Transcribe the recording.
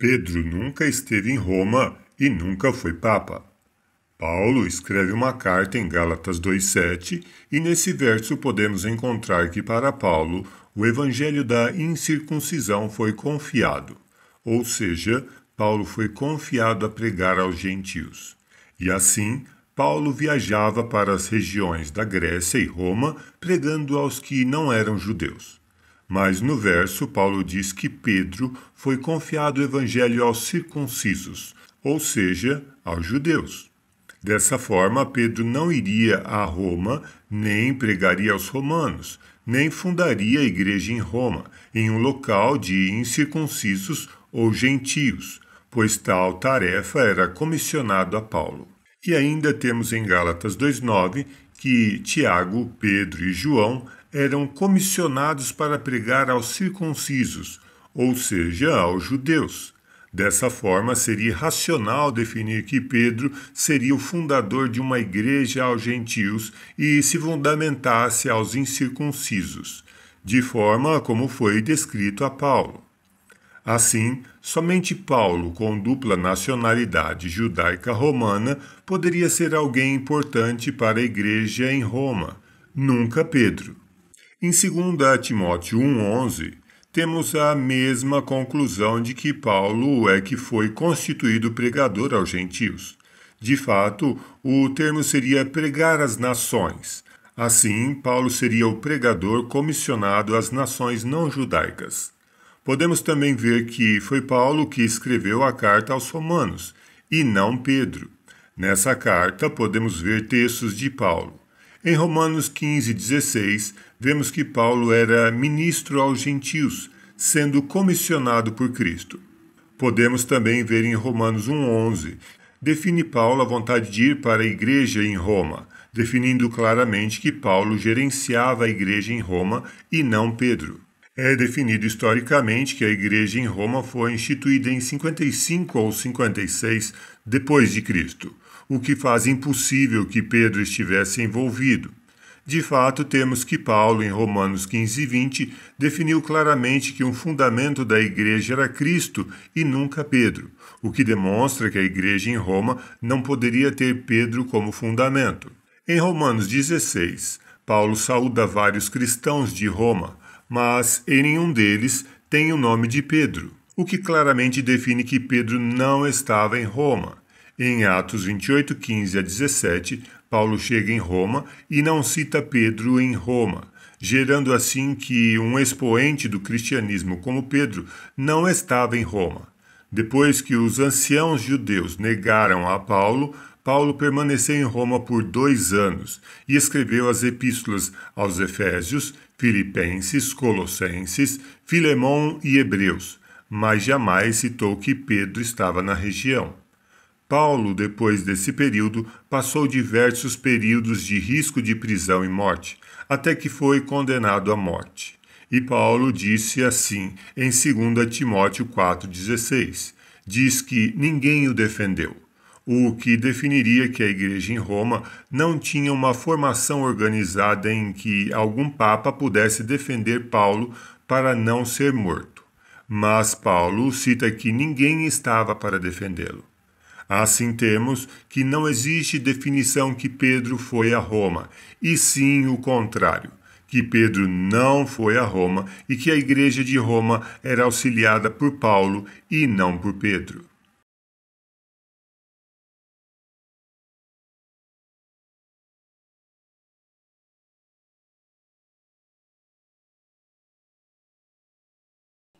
Pedro nunca esteve em Roma e nunca foi papa. Paulo escreve uma carta em Gálatas 2,7 e nesse verso podemos encontrar que para Paulo o evangelho da incircuncisão foi confiado, ou seja, Paulo foi confiado a pregar aos gentios. E assim, Paulo viajava para as regiões da Grécia e Roma pregando aos que não eram judeus. Mas no verso, Paulo diz que Pedro foi confiado o evangelho aos circuncisos, ou seja, aos judeus. Dessa forma, Pedro não iria a Roma, nem pregaria aos romanos, nem fundaria a igreja em Roma, em um local de incircuncisos ou gentios, pois tal tarefa era comissionado a Paulo. E ainda temos em Gálatas 2:9 que Tiago, Pedro e João eram comissionados para pregar aos circuncisos, ou seja, aos judeus. Dessa forma, seria racional definir que Pedro seria o fundador de uma igreja aos gentios e se fundamentasse aos incircuncisos, de forma como foi descrito a Paulo. Assim, somente Paulo, com dupla nacionalidade judaica-romana, poderia ser alguém importante para a igreja em Roma, nunca Pedro. Em 2 Timóteo 1,11, temos a mesma conclusão de que Paulo é que foi constituído pregador aos gentios. De fato, o termo seria pregar às nações. Assim, Paulo seria o pregador comissionado às nações não judaicas. Podemos também ver que foi Paulo que escreveu a carta aos Romanos, e não Pedro. Nessa carta podemos ver textos de Paulo. Em Romanos 15, 16, vemos que Paulo era ministro aos gentios, sendo comissionado por Cristo. Podemos também ver em Romanos 1,11. Define Paulo a vontade de ir para a igreja em Roma, definindo claramente que Paulo gerenciava a igreja em Roma e não Pedro. É definido historicamente que a igreja em Roma foi instituída em 55 ou 56 depois de Cristo o que faz impossível que Pedro estivesse envolvido. De fato, temos que Paulo, em Romanos 15 e 20, definiu claramente que um fundamento da igreja era Cristo e nunca Pedro, o que demonstra que a igreja em Roma não poderia ter Pedro como fundamento. Em Romanos 16, Paulo saúda vários cristãos de Roma, mas em nenhum deles tem o nome de Pedro, o que claramente define que Pedro não estava em Roma em Atos 28, 15 a 17, Paulo chega em Roma e não cita Pedro em Roma, gerando assim que um expoente do cristianismo como Pedro não estava em Roma. Depois que os anciãos judeus negaram a Paulo, Paulo permaneceu em Roma por dois anos e escreveu as epístolas aos Efésios, Filipenses, Colossenses, Filemão e Hebreus, mas jamais citou que Pedro estava na região. Paulo, depois desse período, passou diversos períodos de risco de prisão e morte, até que foi condenado à morte. E Paulo disse assim em 2 Timóteo 4,16: diz que ninguém o defendeu, o que definiria que a igreja em Roma não tinha uma formação organizada em que algum papa pudesse defender Paulo para não ser morto. Mas Paulo cita que ninguém estava para defendê-lo. Assim temos que não existe definição que Pedro foi a Roma, e sim o contrário, que Pedro não foi a Roma e que a igreja de Roma era auxiliada por Paulo e não por Pedro.